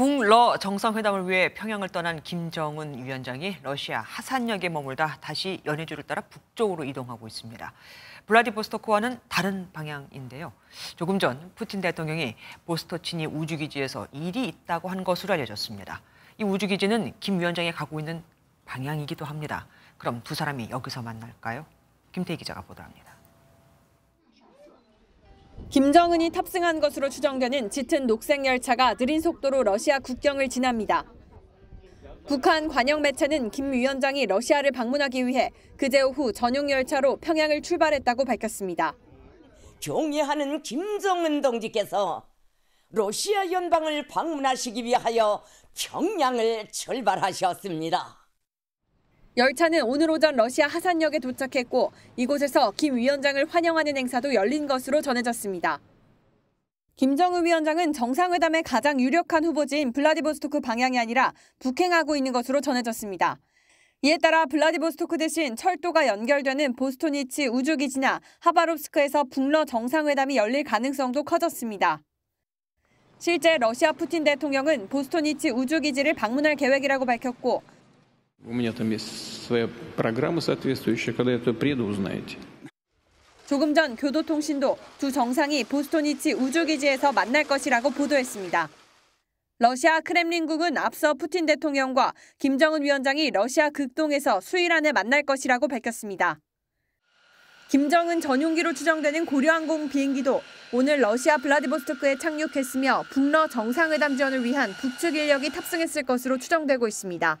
북러 정상회담을 위해 평양을 떠난 김정은 위원장이 러시아 하산역에 머물다 다시 연해주를 따라 북쪽으로 이동하고 있습니다. 블라디보스토크와는 다른 방향인데요. 조금 전 푸틴 대통령이 보스토치니 우주기지에서 일이 있다고 한 것으로 알려졌습니다. 이 우주기지는 김 위원장이 가고 있는 방향이기도 합니다. 그럼 두 사람이 여기서 만날까요? 김태희 기자가 보도합니다. 김정은이 탑승한 것으로 추정되는 짙은 녹색 열차가 느린 속도로 러시아 국경을 지납니다. 북한 관영 매체는 김 위원장이 러시아를 방문하기 위해 그제 오후 전용 열차로 평양을 출발했다고 밝혔습니다. 종이하는 김정은 동지께서 러시아 연방을 방문하시기 위하여 평양을 출발하셨습니다. 열차는 오늘 오전 러시아 하산역에 도착했고 이곳에서 김 위원장을 환영하는 행사도 열린 것으로 전해졌습니다. 김정은 위원장은 정상회담의 가장 유력한 후보지인 블라디보스토크 방향이 아니라 북행하고 있는 것으로 전해졌습니다. 이에 따라 블라디보스토크 대신 철도가 연결되는 보스토니치 우주기지나 하바롭스크에서 북러 정상회담이 열릴 가능성도 커졌습니다. 실제 러시아 푸틴 대통령은 보스토니치 우주기지를 방문할 계획이라고 밝혔고 своя программа соответствующая. Когда я т у п р и д у узнаете. 조금 전 교도통신도 두 정상이 보스토니치 우주기지에서 만날 것이라고 보도했습니다. 러시아 크렘린국은 앞서 푸틴 대통령과 김정은 위원장이 러시아 극동에서 수일 안에 만날 것이라고 밝혔습니다. 김정은 전용기로 추정되는 고려항공 비행기도 오늘 러시아 블라디보스토크에 착륙했으며 북러 정상회담 지원을 위한 북측 인력이 탑승했을 것으로 추정되고 있습니다.